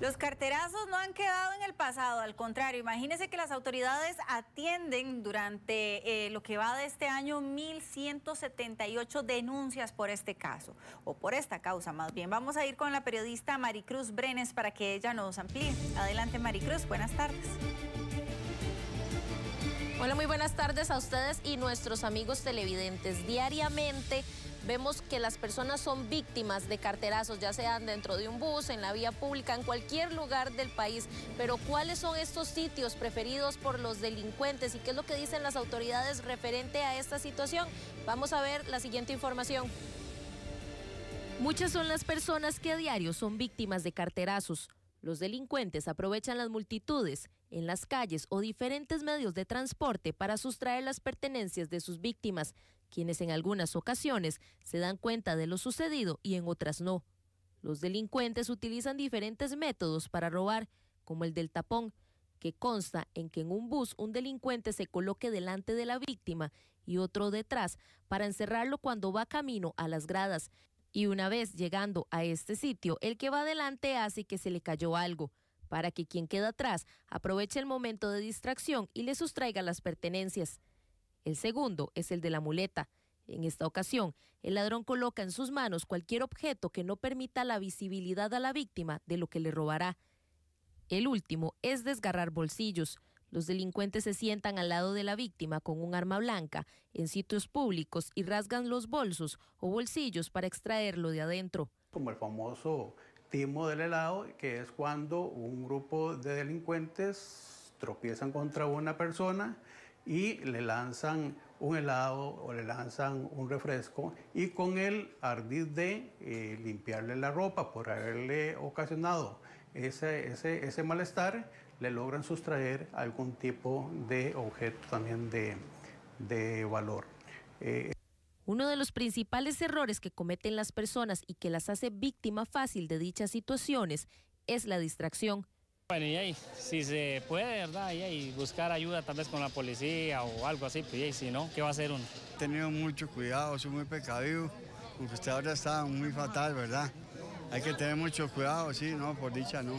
Los carterazos no han quedado en el pasado, al contrario, imagínense que las autoridades atienden durante eh, lo que va de este año 1.178 denuncias por este caso, o por esta causa más bien. Vamos a ir con la periodista Maricruz Brenes para que ella nos amplíe. Adelante Maricruz, buenas tardes. Hola, muy buenas tardes a ustedes y nuestros amigos televidentes. Diariamente vemos que las personas son víctimas de carterazos, ya sean dentro de un bus, en la vía pública, en cualquier lugar del país. Pero ¿cuáles son estos sitios preferidos por los delincuentes y qué es lo que dicen las autoridades referente a esta situación? Vamos a ver la siguiente información. Muchas son las personas que a diario son víctimas de carterazos. Los delincuentes aprovechan las multitudes en las calles o diferentes medios de transporte para sustraer las pertenencias de sus víctimas, quienes en algunas ocasiones se dan cuenta de lo sucedido y en otras no. Los delincuentes utilizan diferentes métodos para robar, como el del tapón, que consta en que en un bus un delincuente se coloque delante de la víctima y otro detrás para encerrarlo cuando va camino a las gradas. Y una vez llegando a este sitio, el que va adelante hace que se le cayó algo para que quien queda atrás aproveche el momento de distracción y le sustraiga las pertenencias. El segundo es el de la muleta. En esta ocasión, el ladrón coloca en sus manos cualquier objeto que no permita la visibilidad a la víctima de lo que le robará. El último es desgarrar bolsillos. Los delincuentes se sientan al lado de la víctima con un arma blanca en sitios públicos y rasgan los bolsos o bolsillos para extraerlo de adentro. Como el famoso timo del helado, que es cuando un grupo de delincuentes tropiezan contra una persona y le lanzan un helado o le lanzan un refresco y con el ardid de eh, limpiarle la ropa por haberle ocasionado ese, ese, malestar, le logran sustraer algún tipo de objeto también de, valor. Eh, uno de los principales errores que cometen las personas y que las hace víctima fácil de dichas situaciones es la distracción. Bueno, y ahí, si se puede, ¿verdad? Y ahí, buscar ayuda tal vez con la policía o algo así, pues y ahí, si no, ¿qué va a hacer uno? He tenido mucho cuidado, soy muy pecadivo, porque usted ahora está muy fatal, ¿verdad? Hay que tener mucho cuidado, sí, no, por dicha no.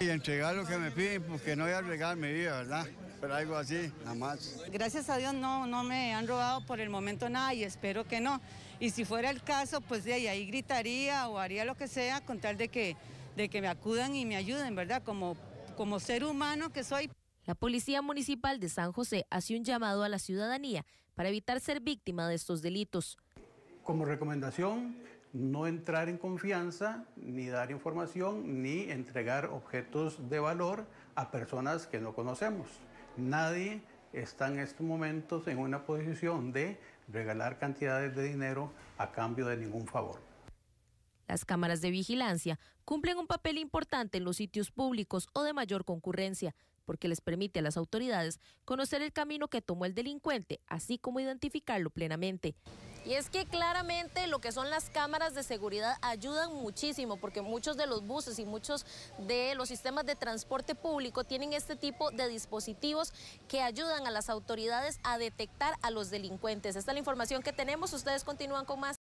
Y entregar lo que me piden, porque no voy a arriesgar mi vida, ¿verdad? algo así, nada más. Gracias a Dios no, me han robado por el momento nada y espero que no. Y si fuera el caso, pues de ahí, gritaría o haría lo que sea con tal de que, me acudan y me ayuden, ¿verdad? como ser humano que soy. La Policía Municipal de San José hace un llamado a la ciudadanía para evitar ser víctima de estos delitos. Como recomendación, no entrar en confianza, ni dar información, ni entregar objetos de valor a personas que no conocemos. Nadie está en estos momentos en una posición de regalar cantidades de dinero a cambio de ningún favor. Las cámaras de vigilancia cumplen un papel importante en los sitios públicos o de mayor concurrencia, porque les permite a las autoridades conocer el camino que tomó el delincuente, así como identificarlo plenamente. Y es que claramente lo que son las cámaras de seguridad ayudan muchísimo porque muchos de los buses y muchos de los sistemas de transporte público tienen este tipo de dispositivos que ayudan a las autoridades a detectar a los delincuentes. Esta es la información que tenemos. Ustedes continúan con más.